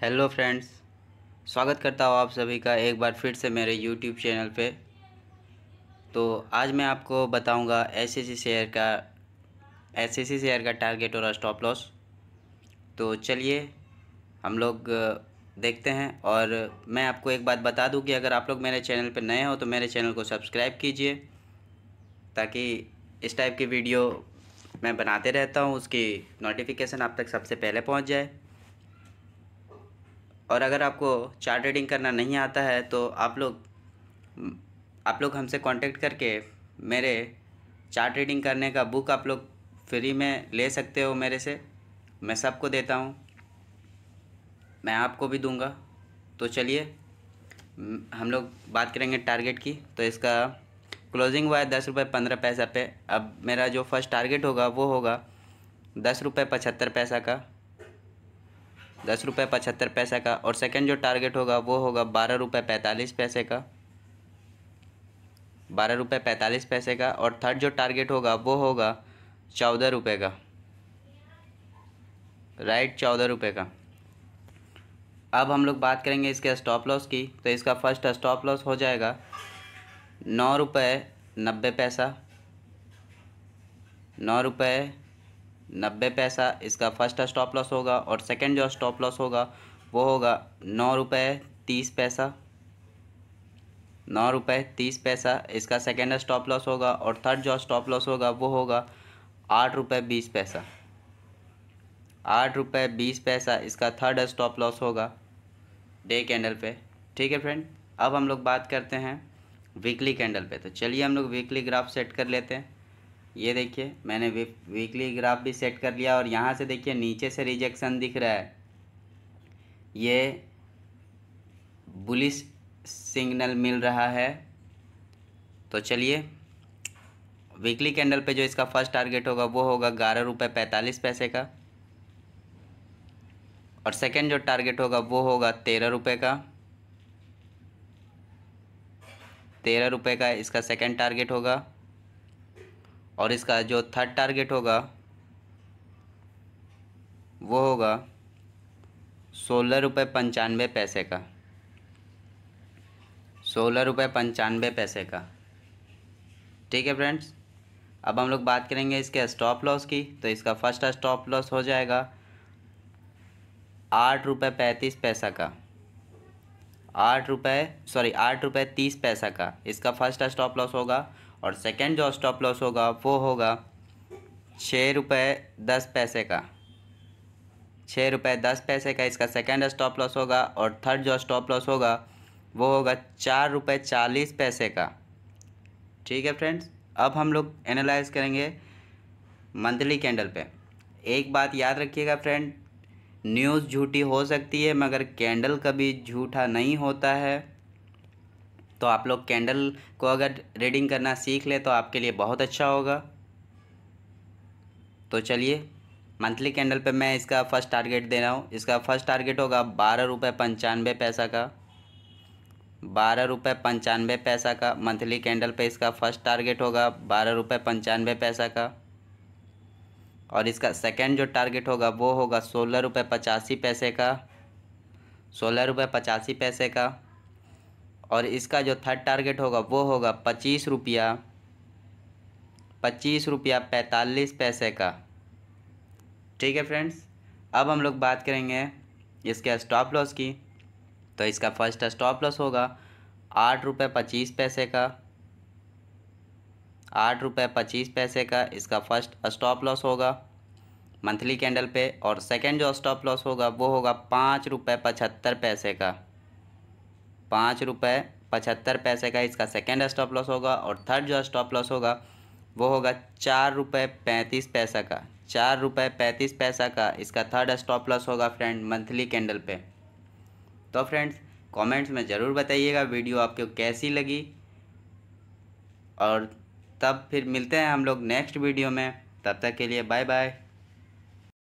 hello friends स्वागत करता हूँ आप सभी का एक बार फिर से मेरे यूट्यूब चैनल पे तो आज मैं आपको बताऊंगा एस शेयर का एस शेयर का टारगेट और स्टॉप लॉस तो चलिए हम लोग देखते हैं और मैं आपको एक बात बता दूं कि अगर आप लोग मेरे चैनल पर नए हो तो मेरे चैनल को सब्सक्राइब कीजिए ताकि इस टाइप की वीडियो मैं बनाते रहता हूँ उसकी नोटिफिकेशन आप तक सबसे पहले पहुँच जाए और अगर आपको चार्ट ट्रेडिंग करना नहीं आता है तो आप लोग आप लोग हमसे कांटेक्ट करके मेरे चार्ट ट्रेडिंग करने का बुक आप लोग फ्री में ले सकते हो मेरे से मैं सबको देता हूँ मैं आपको भी दूंगा तो चलिए हम लोग बात करेंगे टारगेट की तो इसका क्लोजिंग हुआ है दस रुपये पंद्रह पैसा पे अब मेरा जो फर्स्ट टारगेट होगा वो होगा दस रुपये पचहत्तर पैसा का दस रुपये पचहत्तर पैसे का और सेकंड जो टारगेट होगा वो होगा बारह रुपये पैंतालीस पैसे का बारह रुपये पैंतालीस पैसे का और थर्ड जो टारगेट होगा वो होगा चौदह रुपये का राइट चौदह रुपये का अब हम लोग बात करेंगे इसके स्टॉप लॉस की तो इसका फर्स्ट स्टॉप लॉस हो जाएगा नौ रुपये नब्बे पैसा नौ रुपये नब्बे पैसा इसका फर्स्ट स्टॉप लॉस होगा और सेकंड जो स्टॉप लॉस होगा वो होगा नौ रुपये तीस पैसा नौ रुपये तीस पैसा इसका सेकेंड स्टॉप लॉस होगा और थर्ड जो स्टॉप लॉस होगा वो होगा आठ रुपये बीस पैसा आठ रुपये बीस पैसा इसका थर्ड स्टॉप लॉस होगा डे कैंडल पे ठीक है फ्रेंड अब हम लोग बात करते हैं वीकली कैंडल पे तो चलिए हम लोग वीकली ग्राफ सेट कर लेते हैं ये देखिए मैंने वीकली ग्राफ भी सेट कर लिया और यहाँ से देखिए नीचे से रिजेक्शन दिख रहा है ये बुलिस सिग्नल मिल रहा है तो चलिए वीकली कैंडल पे जो इसका फर्स्ट टारगेट होगा वो होगा ग्यारह रुपये पैंतालीस पैसे का और सेकंड जो टारगेट होगा वो होगा तेरह रुपये का तेरह रुपये का इसका सेकंड टारगेट होगा और इसका जो थर्ड टारगेट होगा वो होगा सोलह रुपये पंचानवे पैसे का सोलह रुपये पंचानवे पैसे का ठीक है फ्रेंड्स अब हम लोग बात करेंगे इसके स्टॉप लॉस की तो इसका फर्स्ट स्टॉप लॉस हो जाएगा आठ रुपये पैंतीस पैसा का आठ रुपये सॉरी आठ रुपये तीस पैसा का इसका फर्स्ट स्टॉप लॉस होगा और सेकेंड जो स्टॉप लॉस होगा वो होगा छः रुपये दस पैसे का छः रुपये दस पैसे का इसका सेकेंड स्टॉप लॉस होगा और थर्ड जो स्टॉप लॉस होगा वो होगा चार रुपये चालीस पैसे का ठीक है फ्रेंड्स अब हम लोग एनालाइज करेंगे मंथली कैंडल पे एक बात याद रखिएगा फ्रेंड न्यूज़ झूठी हो सकती है मगर कैंडल कभी झूठा नहीं होता है तो आप लोग कैंडल को अगर रीडिंग करना सीख ले तो आपके लिए बहुत अच्छा होगा तो चलिए मंथली कैंडल पे मैं इसका फर्स्ट टारगेट दे रहा हूँ इसका फर्स्ट टारगेट होगा बारह रुपये पंचानवे पैसा का बारह रुपये पंचानवे पैसा का मंथली कैंडल पे इसका फर्स्ट टारगेट होगा बारह रुपये पंचानवे पैसा का और इसका सेकंड जो टारगेट होगा वो होगा सोलह रुपये पचासी पैसे का सोलह रुपये पचासी पैसे का और इसका जो थर्ड टारगेट होगा वो होगा पच्चीस रुपया पच्चीस रुपया पैंतालीस पैसे का ठीक है फ्रेंड्स अब हम लोग बात करेंगे इसके स्टॉप लॉस की तो इसका फर्स्ट स्टॉप लॉस होगा आठ रुपये पच्चीस पैसे का आठ रुपये पच्चीस पैसे का इसका फर्स्ट स्टॉप लॉस होगा मंथली कैंडल पे और सेकंड जो स्टॉप लॉस होगा वो होगा पाँच रुपये पचहत्तर पैसे का पाँच रुपये पचहत्तर पैसे का इसका सेकेंड स्टॉप लॉस होगा और थर्ड जो स्टॉप लॉस होगा वो होगा चार रुपये पैंतीस पैसा का चार रुपये पैंतीस पैसा का इसका थर्ड स्टॉप लॉस होगा फ्रेंड मंथली कैंडल पे तो फ्रेंड्स कमेंट्स में ज़रूर बताइएगा वीडियो आपको कैसी लगी और तब फिर मिलते हैं हम लोग नेक्स्ट वीडियो में तब तक के लिए बाय बाय